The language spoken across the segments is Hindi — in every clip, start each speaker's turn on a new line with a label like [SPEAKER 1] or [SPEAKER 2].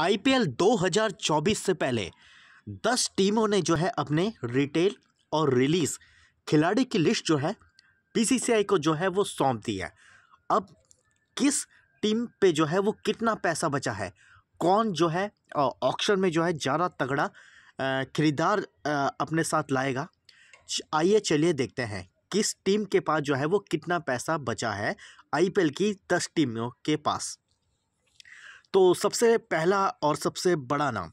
[SPEAKER 1] आईपीएल 2024 से पहले 10 टीमों ने जो है अपने रिटेल और रिलीज खिलाड़ी की लिस्ट जो है बीसीसीआई को जो है वो सौंप दी है अब किस टीम पे जो है वो कितना पैसा बचा है कौन जो है ऑक्शन में जो है ज़्यादा तगड़ा खरीदार अपने साथ लाएगा आइए चलिए देखते हैं किस टीम के पास जो है वो कितना पैसा बचा है आईपीएल की दस टीमों के पास तो सबसे पहला और सबसे बड़ा नाम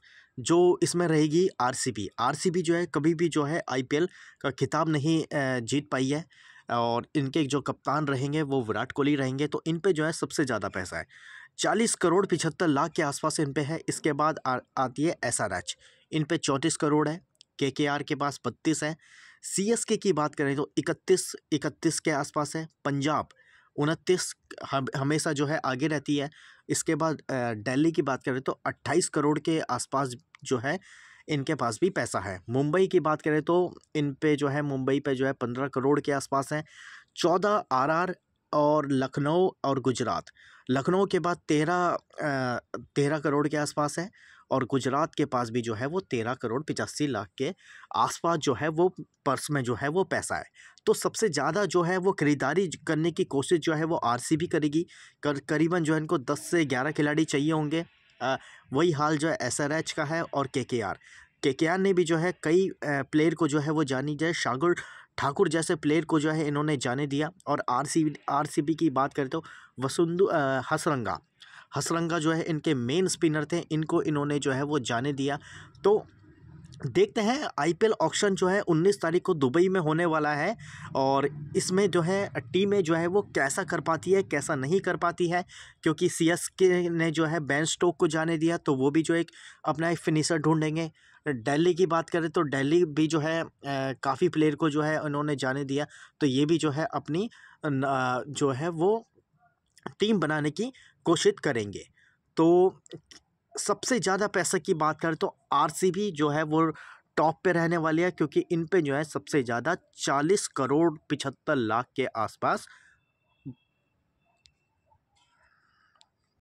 [SPEAKER 1] जो इसमें रहेगी आरसीबी आरसीबी जो है कभी भी जो है आईपीएल का खिताब नहीं जीत पाई है और इनके जो कप्तान रहेंगे वो विराट कोहली रहेंगे तो इन पे जो है सबसे ज़्यादा पैसा है चालीस करोड़ पिछहत्तर लाख के आसपास इन पे है इसके बाद आ, आती है एस आर एच इन पे चौंतीस करोड़ है के के आर के पास बत्तीस है सी एस के की बात करें तो इकतीस इकतीस के आसपास है पंजाब उनतीस हमेशा जो है आगे रहती है इसके बाद दिल्ली की बात करें तो अट्ठाईस करोड़ के आसपास जो है इनके पास भी पैसा है मुंबई की बात करें तो इन पे जो है मुंबई पे जो है पंद्रह करोड़ के आसपास हैं चौदह आरआर और लखनऊ और गुजरात लखनऊ के बाद तेरह तेरह करोड़ के आसपास है और गुजरात के पास भी जो है वो तेरह करोड़ पचासी लाख के आसपास जो है वो पर्स में जो है वो पैसा है तो सबसे ज़्यादा जो है वो खरीदारी करने की कोशिश जो है वो आरसीबी करेगी कर, करीबन जो है इनको दस से ग्यारह खिलाड़ी चाहिए होंगे वही हाल जो है एस का है और के के ने भी जो है कई प्लेयर को जो है वो जानी जाए शागुल ठाकुर जैसे प्लेयर को जो है इन्होंने जाने दिया और आर सी की बात करें तो वसुंधु हसरंगा हसरंगा जो है इनके मेन स्पिनर थे इनको इन्होंने जो है वो जाने दिया तो देखते हैं आईपीएल ऑक्शन जो है 19 तारीख को दुबई में होने वाला है और इसमें जो है टीमें जो है वो कैसा कर पाती है कैसा नहीं कर पाती है क्योंकि सी एस के ने जो है बैन स्टोक को जाने दिया तो वो भी जो एक अपना एक फिनिशर ढूंढेंगे दिल्ली की बात करें तो दिल्ली भी जो है काफ़ी प्लेयर को जो है उन्होंने जाने दिया तो ये भी जो है अपनी जो है वो टीम बनाने की कोशिश करेंगे तो सबसे ज़्यादा पैसे की बात करें तो आर जो है वो टॉप पे रहने वाली है क्योंकि इन पे जो है सबसे ज़्यादा चालीस करोड़ पिछहत्तर लाख के आसपास